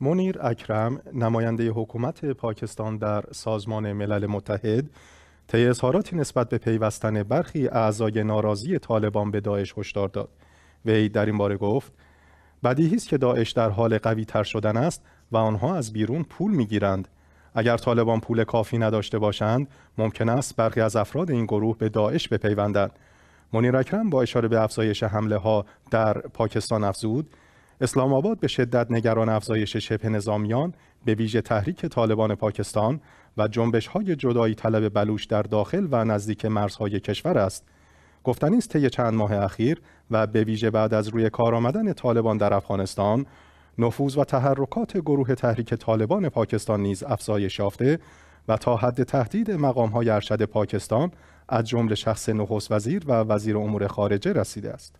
مونیر اکرم نماینده حکومت پاکستان در سازمان ملل متحد طی اظهاراتی نسبت به پیوستن برخی اعضای ناراضی طالبان به داعش هشدار داد وی در این باره گفت بدیهی است که داعش در حال قوی تر شدن است و آنها از بیرون پول میگیرند اگر طالبان پول کافی نداشته باشند ممکن است برخی از افراد این گروه به داعش بپیوندند مونیر اکرم با اشاره به افزایش حمله ها در پاکستان افزود اسلام آباد به شدت نگران افزایش شبه نظامیان به ویژه تحریک طالبان پاکستان و جنبش های جدایی طلب بلوش در داخل و نزدیک مرزهای کشور است. گفتنی است طی چند ماه اخیر و به ویژه بعد از روی کار آمدن طالبان در افغانستان نفوذ و تحرکات گروه تحریک طالبان پاکستان نیز افزایش یافته و تا حد تهدید های ارشد پاکستان از جمله شخص نخست وزیر و وزیر امور خارجه رسیده است.